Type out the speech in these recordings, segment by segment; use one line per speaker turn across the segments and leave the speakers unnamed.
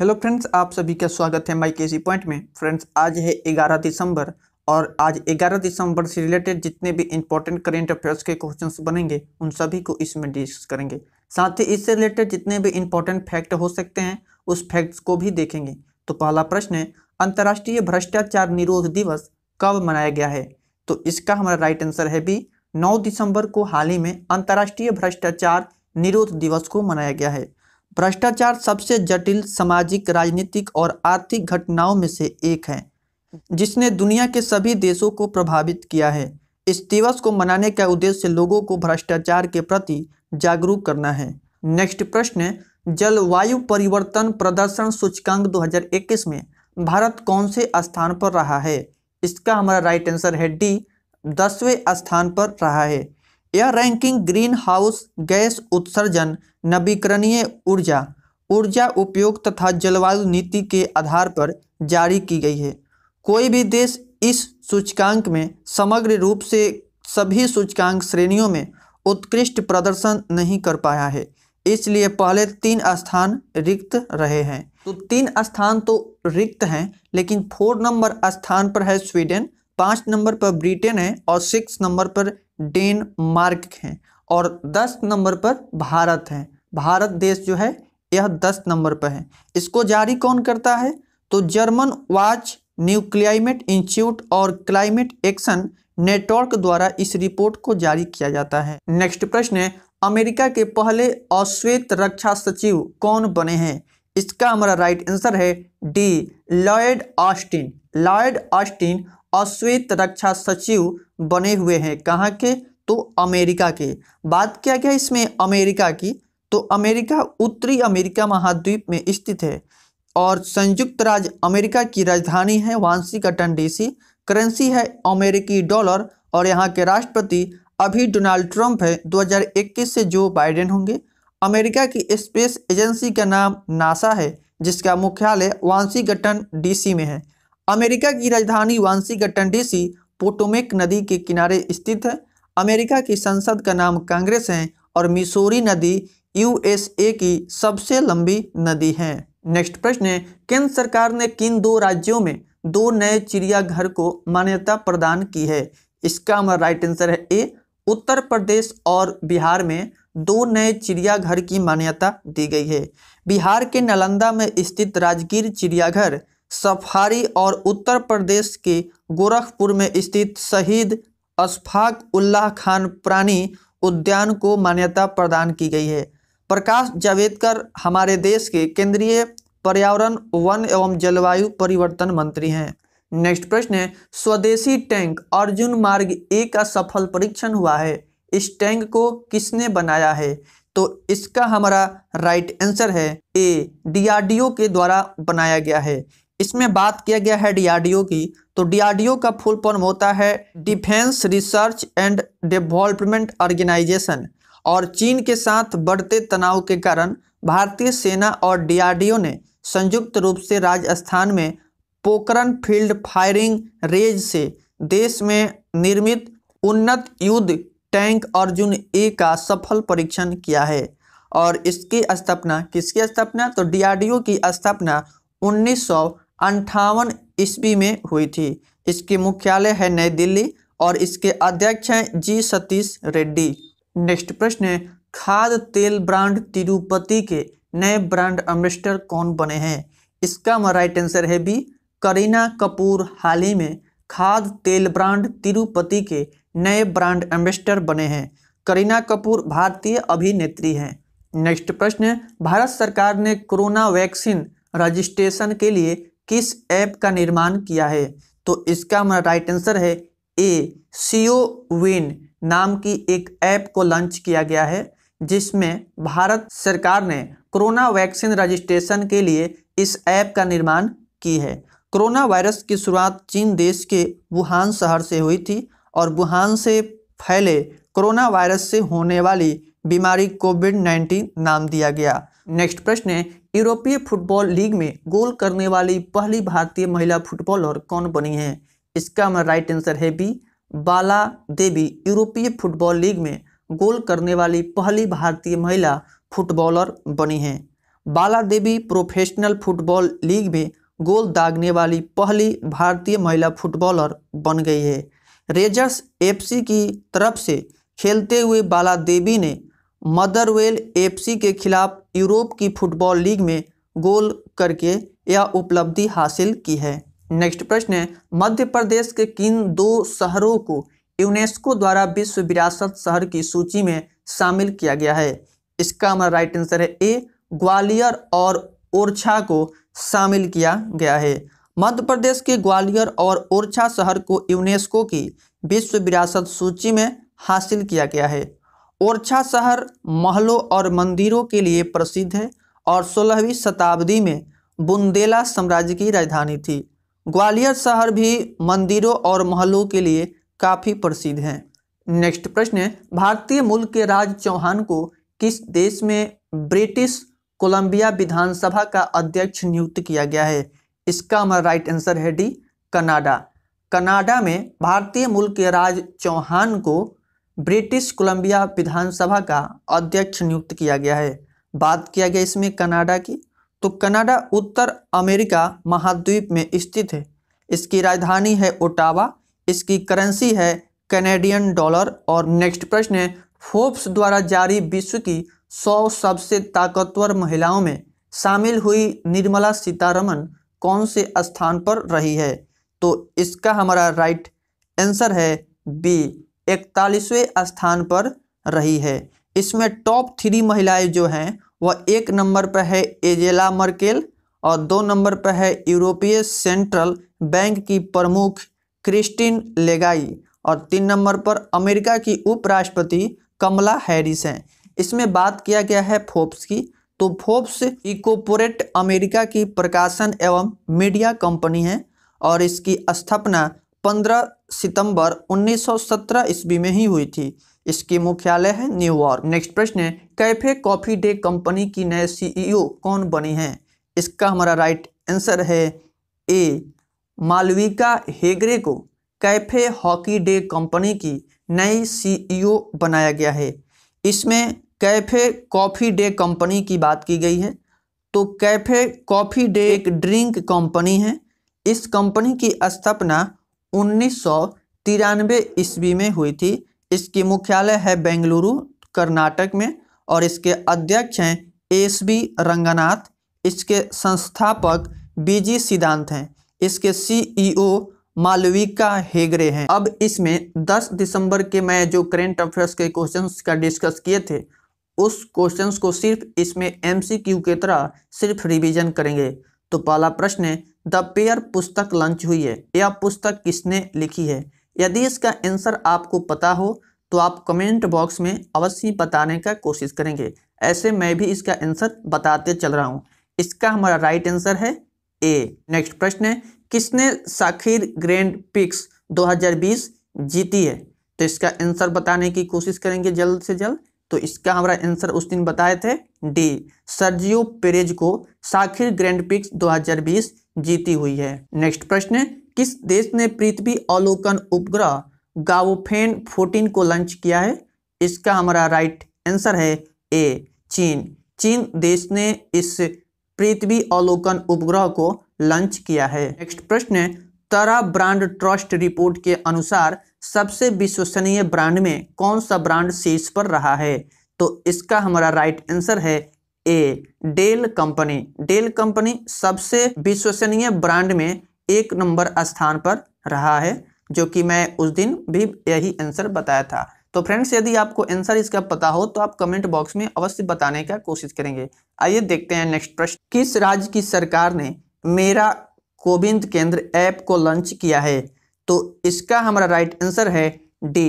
hello friends आप सभी का स्वागत है माई केसी पॉइंट में फ्रेंड्स आज है 11 दिसंबर और आज 11 दिसंबर से रिलेटेड जितने भी इंपॉर्टेंट करेंट अफेयर्स के क्वेश्चंस बनेंगे उन सभी को इसमें डिस्कस करेंगे साथ ही इससे रिलेटेड जितने भी इंपॉर्टेंट फैक्ट हो सकते हैं उस फैक्ट्स को भी देखेंगे तो पहला प्रश्न है अंतर्राष्ट्रीय भ्रष्टाचार निरोध दिवस कब मनाया गया है तो इसका हमारा राइट आंसर है बी नौ दिसंबर को हाल ही में अंतर्राष्ट्रीय भ्रष्टाचार निरोध दिवस को मनाया गया है भ्रष्टाचार सबसे जटिल सामाजिक राजनीतिक और आर्थिक घटनाओं में से एक है जिसने दुनिया के सभी देशों को प्रभावित किया है इस दिवस को मनाने का उद्देश्य लोगों को भ्रष्टाचार के प्रति जागरूक करना है नेक्स्ट प्रश्न जलवायु परिवर्तन प्रदर्शन सूचकांक 2021 में भारत कौन से स्थान पर रहा है इसका हमारा राइट आंसर है डी दसवें स्थान पर रहा है यह रैंकिंग ग्रीन हाउस गैस उत्सर्जन नवीकरणीय ऊर्जा ऊर्जा उपयोग तथा जलवायु नीति के आधार पर जारी की गई है कोई भी देश इस सूचकांक में समग्र रूप से सभी सूचकांक श्रेणियों में उत्कृष्ट प्रदर्शन नहीं कर पाया है इसलिए पहले तीन स्थान रिक्त रहे हैं तो तीन स्थान तो रिक्त हैं लेकिन फोर नंबर स्थान पर है स्वीडन पाँच नंबर पर ब्रिटेन है और सिक्स नंबर पर डेनमार्क है और दस नंबर पर भारत है भारत देश जो है यह दस नंबर पर है इसको जारी कौन करता है तो German watch new climate institute और क्लाइमेट एक्शन नेटवर्क द्वारा इस रिपोर्ट को जारी किया जाता है नेक्स्ट प्रश्न है अमेरिका के पहले अश्वेत रक्षा सचिव कौन बने हैं इसका हमारा राइट आंसर है D Lloyd Austin Lloyd Austin अश्वेत रक्षा सचिव बने हुए हैं कहाँ के तो अमेरिका के बात क्या क्या इसमें अमेरिका की तो अमेरिका उत्तरी अमेरिका महाद्वीप में स्थित है और संयुक्त राज्य अमेरिका की राजधानी है वाशिंगटन डीसी करेंसी है अमेरिकी डॉलर और यहाँ के राष्ट्रपति अभी डोनाल्ड ट्रंप है 2021 से जो बाइडेन होंगे अमेरिका की स्पेस एजेंसी का नाम नासा है जिसका मुख्यालय वाशिंगटन डीसी में है अमेरिका की राजधानी वांसीगटन डीसी पोटोमेक नदी के किनारे स्थित है अमेरिका की संसद का नाम कांग्रेस है और मिसोरी नदी यूएसए की सबसे लंबी नदी है नेक्स्ट प्रश्न है केंद्र सरकार ने किन दो राज्यों में दो नए चिड़ियाघर को मान्यता प्रदान की है इसका हमारा राइट आंसर है ए उत्तर प्रदेश और बिहार में दो नए चिड़ियाघर की मान्यता दी गई है बिहार के नालंदा में स्थित राजगीर चिड़ियाघर सफारी और उत्तर प्रदेश के गोरखपुर में स्थित शहीद अशफाक उल्लाह खान प्राणी उद्यान को मान्यता प्रदान की गई है प्रकाश जावेदकर हमारे देश के केंद्रीय पर्यावरण वन एवं जलवायु परिवर्तन मंत्री हैं नेक्स्ट प्रश्न है स्वदेशी टैंक अर्जुन मार्ग ए का सफल परीक्षण हुआ है इस टैंक को किसने बनाया है तो इसका हमारा राइट आंसर है ए डीआरडीओ के द्वारा बनाया गया है इसमें बात किया गया है डीआरडीओ की तो डीआरडीओ का फुल फॉर्म होता है defence research and development organisation और चीन के साथ बढ़ते तनाव के कारण भारतीय सेना और डीआरडीओ ने संयुक्त रूप से राजस्थान में पोकरन फील्ड फायरिंग रेंज से देश में निर्मित उन्नत युद्ध टैंक अर्जुन ए का सफल परीक्षण किया है और इसकी स्थापना किसकी स्थापना तो डीआरडीओ की स्थापना अंठावन ईस्वी में हुई थी इसके मुख्यालय है नई दिल्ली और इसके अध्यक्ष हैं जी सतीश रेड्डी नेक्स्ट प्रश्न है खाद तेल ब्रांड तिरुपति के नए ब्रांड एम्बेसडर कौन बने हैं इसका राइट आंसर है बी करीना कपूर हाल ही में खाद तेल ब्रांड तिरुपति के नए ब्रांड एम्बेस्टर बने हैं करीना कपूर भारतीय अभिनेत्री हैं नेक्स्ट प्रश्न भारत सरकार ने कोरोना वैक्सीन रजिस्ट्रेशन के लिए किस ऐप का निर्माण किया है तो इसका हमारा राइट आंसर है ए सीओ विन नाम की एक ऐप को लॉन्च किया गया है जिसमें भारत सरकार ने कोरोना वैक्सीन रजिस्ट्रेशन के लिए इस ऐप का निर्माण की है कोरोना वायरस की शुरुआत चीन देश के वुहान शहर से हुई थी और वुहान से फैले कोरोना वायरस से होने वाली बीमारी कोविड नाइन्टीन नाम दिया गया नेक्स्ट प्रश्न है यूरोपीय फुटबॉल लीग में गोल करने वाली पहली भारतीय महिला फुटबॉलर कौन बनी है इसका हमारा राइट आंसर है बी बाला देवी यूरोपीय फुटबॉल लीग में गोल करने वाली पहली भारतीय महिला फुटबॉलर बनी है Bala Devi professional football league में गोल दागने वाली पहली भारतीय महिला फुटबॉलर बन गई है रेजर्स एफसी की तरफ से खेलते हुए बाला देवी ने मदरवेल एफसी के खिलाफ यूरोप की फुटबॉल लीग में गोल करके यह उपलब्धि हासिल की है नेक्स्ट प्रश्न है मध्य प्रदेश के किन दो शहरों को यूनेस्को द्वारा विश्व विरासत शहर की सूची में शामिल किया गया है इसका हमारा राइट आंसर है ए ग्वालियर और ओरछा को शामिल किया गया है मध्य प्रदेश के ग्वालियर और ओरछा शहर को यूनेस्को की विश्व विरासत सूची में हासिल किया गया है ओरछा शहर महलों और मंदिरों के लिए प्रसिद्ध है और सोलहवीं शताब्दी में बुंदेला साम्राज्य की राजधानी थी ग्वालियर शहर भी मंदिरों और महलों के लिए काफ़ी प्रसिद्ध हैं नेक्स्ट प्रश्न है भारतीय मूल के राज चौहान को किस देश में ब्रिटिश कोलंबिया विधानसभा का अध्यक्ष नियुक्त किया गया है इसका हमारा राइट आंसर है डी कनाडा कनाडा में भारतीय मूल के राज चौहान को ब्रिटिश कोलंबिया विधानसभा का अध्यक्ष नियुक्त किया गया है बात किया गया इसमें कनाडा की तो कनाडा उत्तर अमेरिका महाद्वीप में स्थित है इसकी राजधानी है ओटावा इसकी करेंसी है कैनेडियन डॉलर और नेक्स्ट प्रश्न है फोर्ब्स द्वारा जारी विश्व की सौ सबसे ताकतवर महिलाओं में शामिल हुई निर्मला सीतारमन कौन से स्थान पर रही है तो इसका हमारा राइट आंसर है बी इकतालीसवें स्थान पर रही है इसमें टॉप थ्री महिलाएं जो हैं वह एक नंबर पर है एजेला मर्केल और दो नंबर पर है यूरोपीय सेंट्रल बैंक की प्रमुख क्रिस्टिन लेगाई और तीन नंबर पर अमेरिका की उपराष्ट्रपति कमला हैरिस हैं इसमें बात किया गया है फोप्स की तो फोप्स इकोपोरेट अमेरिका की प्रकाशन एवं मीडिया कंपनी है और इसकी स्थापना 15 सितंबर 1917 ईस्वी में ही हुई थी इसकी मुख्यालय है न्यूयॉर्क नेक्स्ट प्रश्न है कैफे कॉफ़ी डे कंपनी की नए सीईओ कौन बनी हैं इसका हमारा राइट आंसर है ए मालविका हेगरे को कैफे हॉकी डे कंपनी की नई सीईओ बनाया गया है इसमें कैफे कॉफ़ी डे कंपनी की बात की गई है तो कैफे कॉफ़ी डे एक ड्रिंक कंपनी है इस कंपनी की स्थापना उन्नीस ईस्वी में हुई थी इसकी मुख्यालय है बेंगलुरु कर्नाटक में और इसके अध्यक्ष हैं एस बी रंगनाथ इसके संस्थापक बी जी सिद्धांत हैं इसके सीईओ e मालविका हेगरे हैं अब इसमें 10 दिसंबर के मैं जो करेंट अफेयर्स के क्वेश्चंस का डिस्कस किए थे उस क्वेश्चंस को सिर्फ इसमें एमसीक्यू के तरह सिर्फ रिवीजन करेंगे तो पहला प्रश्न है द पेयर पुस्तक लॉन्च हुई है यह पुस्तक किसने लिखी है यदि इसका आंसर आपको पता हो तो आप कमेंट बॉक्स में अवश्य बताने का कोशिश करेंगे ऐसे मैं भी इसका आंसर बताते चल रहा हूँ इसका हमारा राइट आंसर है ए नेक्स्ट प्रश्न है किसने साखिर ग्रैंड पिक्स 2020 जीती है तो इसका आंसर बताने की कोशिश करेंगे जल्द से जल्द तो इसका हमारा आंसर उस दिन बताए थे डी सर्जियो पेरेज को साखिर ग्रैंड पिक्स 2020 जीती हुई है नेक्स्ट प्रश्न किस देश ने पृथ्वी अवलोकन उपग्रह गावोफेन 14 को लॉन्च किया है इसका हमारा राइट आंसर है ए चीन चीन देश ने इस पृथ्वी अवलोकन उपग्रह को लॉन्च किया है नेक्स्ट प्रश्न तरा ब्रांड ट्रस्ट रिपोर्ट के अनुसार सबसे विश्वसनीय ब्रांड में कौन सा ब्रांड शीर्ष पर रहा है तो इसका हमारा राइट आंसर है A Dell company Dell company सबसे विश्वसनीय ब्रांड में एक नंबर स्थान पर रहा है जो कि मैं उस दिन भी यही आंसर बताया था तो फ्रेंड्स यदि आपको आंसर इसका पता हो तो आप कमेंट बॉक्स में अवश्य बताने का कोशिश करेंगे आइए देखते हैं नेक्स्ट प्रश्न किस राज्य की सरकार ने मेरा कोविंद केंद्र ऐप को लॉन्च किया है तो इसका हमारा राइट आंसर है डी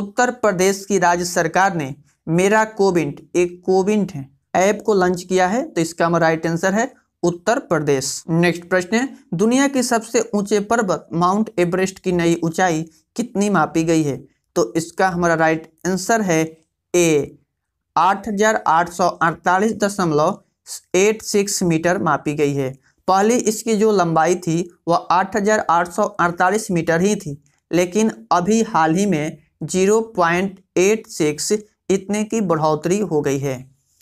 उत्तर प्रदेश की राज्य सरकार ने मेरा कोविंट एक कोविंट है ऐप को लॉन्च किया है तो इसका हमारा राइट आंसर है उत्तर प्रदेश नेक्स्ट प्रश्न है दुनिया के सबसे ऊंचे पर्वत माउंट एवरेस्ट की नई ऊंचाई कितनी मापी गई है तो इसका हमारा राइट आंसर है ए आठ मीटर मापी गई है पहले इसकी जो लंबाई थी वह आठ मीटर ही थी लेकिन अभी हाल ही में 0.86 इतने की बढ़ोतरी हो गई है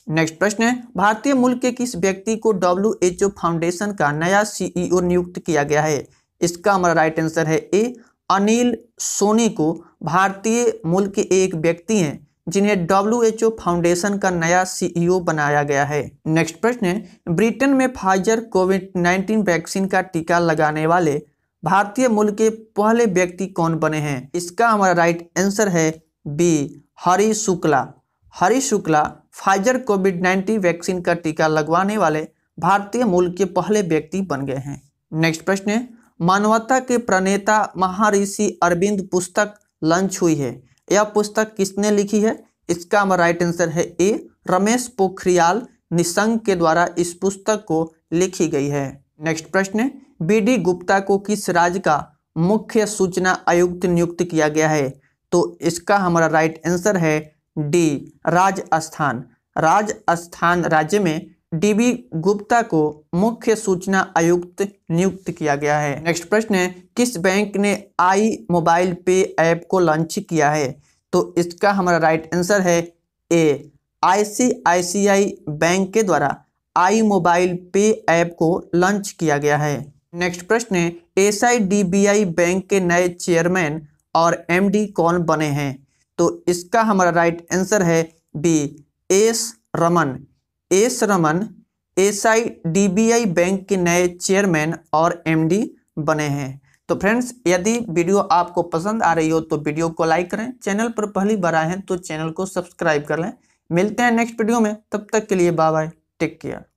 नेक्स्ट प्रश्न है भारतीय मूल के किस व्यक्ति को डब्ल्यू एच ओ फाउंडेशन का नया सीईओ e नियुक्त किया गया है इसका हमारा राइट आंसर है ए अनिल सोनी को भारतीय मूल के एक व्यक्ति हैं जिन्हें डब्ल्यूएचओ फाउंडेशन का नया सीईओ e बनाया गया है नेक्स्ट प्रश्न है ब्रिटेन में फाइजर कोविड 19 वैक्सीन का टीका लगाने वाले भारतीय मूल के पहले व्यक्ति कौन बने हैं इसका हमारा राइट आंसर है B Hari Shukla Hari Shukla Pfizer Covid nineteen vaccine का टीका लगवाने वाले भारतीय मूल के पहले व्यक्ति बन गए हैं नेक्स्ट प्रश्न है मानवता के प्रणेता महर्षि अरविंद पुस्तक लंच हुई है यह पुस्तक किसने लिखी है इसका राइट आंसर है ए रमेश पोखरियाल निशंक के द्वारा इस पुस्तक को लिखी गई है नेक्स्ट प्रश्न है बी डी गुप्ता को किस राज्य का मुख्य सूचना आयुक्त नियुक्त किया गया है तो इसका हमारा राइट आंसर है डी राजस्थान राजस्थान राज्य में डीबी गुप्ता को मुख्य सूचना आयुक्त नियुक्त किया गया है नेक्स्ट प्रश्न है किस बैंक ने आई मोबाइल पे ऐप को लॉन्च किया है तो इसका हमारा राइट आंसर है ए आईसीआईसीआई बैंक के द्वारा आई मोबाइल पे ऐप को लॉन्च किया गया है नेक्स्ट प्रश्न है एस बैंक के नए चेयरमैन और एमडी कौन बने हैं तो इसका हमारा राइट आंसर है B S Raman S Raman S I D B I bank के नए चेयरमैन और एमडी बने हैं तो फ्रेंड्स यदि वीडियो आपको पसंद आ रही हो तो वीडियो को लाइक करें चैनल पर पहली बार आए हैं तो चैनल को सब्सक्राइब कर लें मिलते हैं नेक्स्ट वीडियो में तब तक के लिए बाय बाय टेक केयर